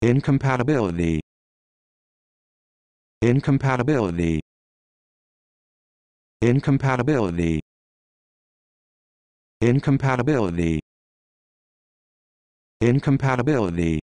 Incompatibility. Incompatibility. Incompatibility. Incompatibility. Incompatibility.